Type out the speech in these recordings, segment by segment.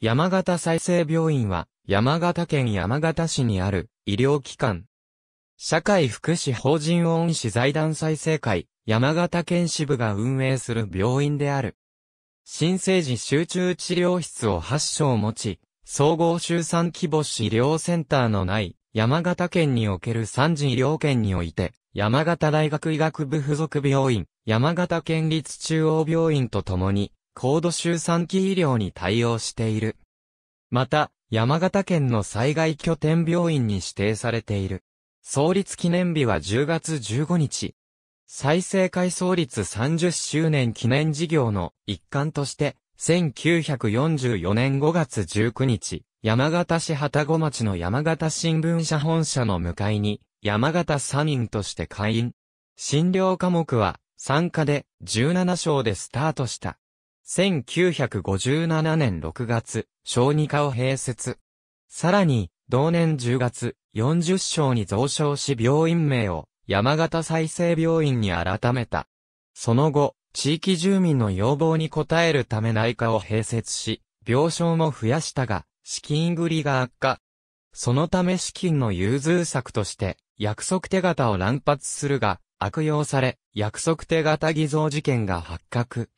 山形再生病院は、山形県山形市にある医療機関。社会福祉法人恩師財団再生会、山形県支部が運営する病院である。新生児集中治療室を8床持ち、総合集産規模資医療センターのない山形県における三次医療圏において、山形大学医学部附属病院、山形県立中央病院とともに、高度周産期医療に対応している。また、山形県の災害拠点病院に指定されている。創立記念日は10月15日。再生回創立30周年記念事業の一環として、1944年5月19日、山形市旗子町の山形新聞社本社の向かいに、山形産人として会員。診療科目は、参加で17章でスタートした。1957年6月、小児科を併設。さらに、同年10月、40床に増床し病院名を山形再生病院に改めた。その後、地域住民の要望に応えるため内科を併設し、病床も増やしたが、資金繰りが悪化。そのため資金の融通策として、約束手形を乱発するが、悪用され、約束手形偽造事件が発覚。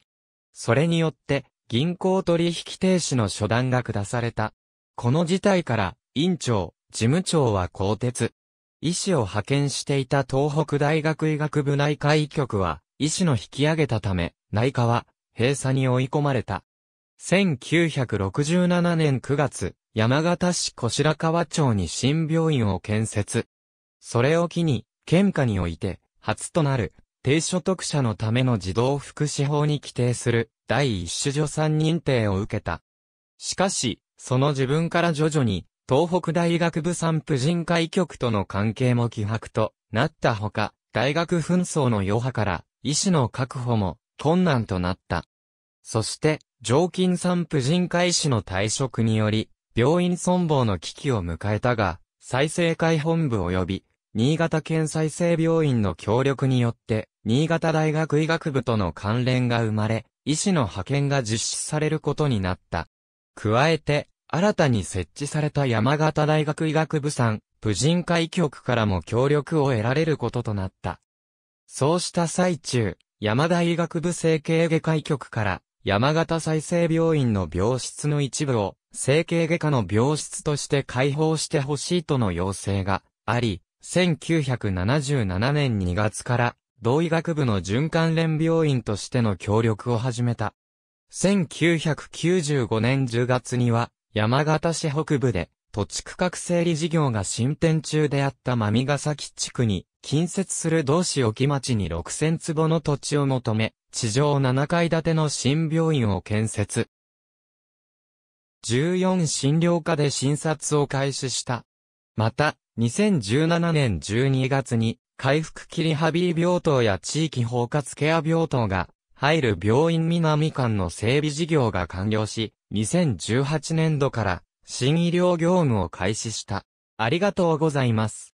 それによって、銀行取引停止の初段が下された。この事態から、院長、事務長は更迭。医師を派遣していた東北大学医学部内科医局は、医師の引き上げたため、内科は、閉鎖に追い込まれた。1967年9月、山形市小白川町に新病院を建設。それを機に、県下において、初となる、低所得者のための児童福祉法に規定する第一種助産認定を受けた。しかし、その自分から徐々に東北大学部産婦人会局との関係も希薄となったほか、大学紛争の余波から医師の確保も困難となった。そして、常勤産婦人会師の退職により、病院存亡の危機を迎えたが、再生会本部及び、新潟県再生病院の協力によって、新潟大学医学部との関連が生まれ、医師の派遣が実施されることになった。加えて、新たに設置された山形大学医学部産、婦人会局からも協力を得られることとなった。そうした最中、山大医学部整形外科医局から、山形再生病院の病室の一部を、整形外科の病室として開放してほしいとの要請があり、1977年2月から同医学部の循環連病院としての協力を始めた。1995年10月には、山形市北部で、土地区画整理事業が進展中であった真ヶ崎地区に、近接する同市沖町に6000坪の土地を求め、地上7階建ての新病院を建設。14診療科で診察を開始した。また、2017年12月に、回復キリハビリ病棟や地域包括ケア病棟が入る病院南間の整備事業が完了し、2018年度から新医療業務を開始した。ありがとうございます。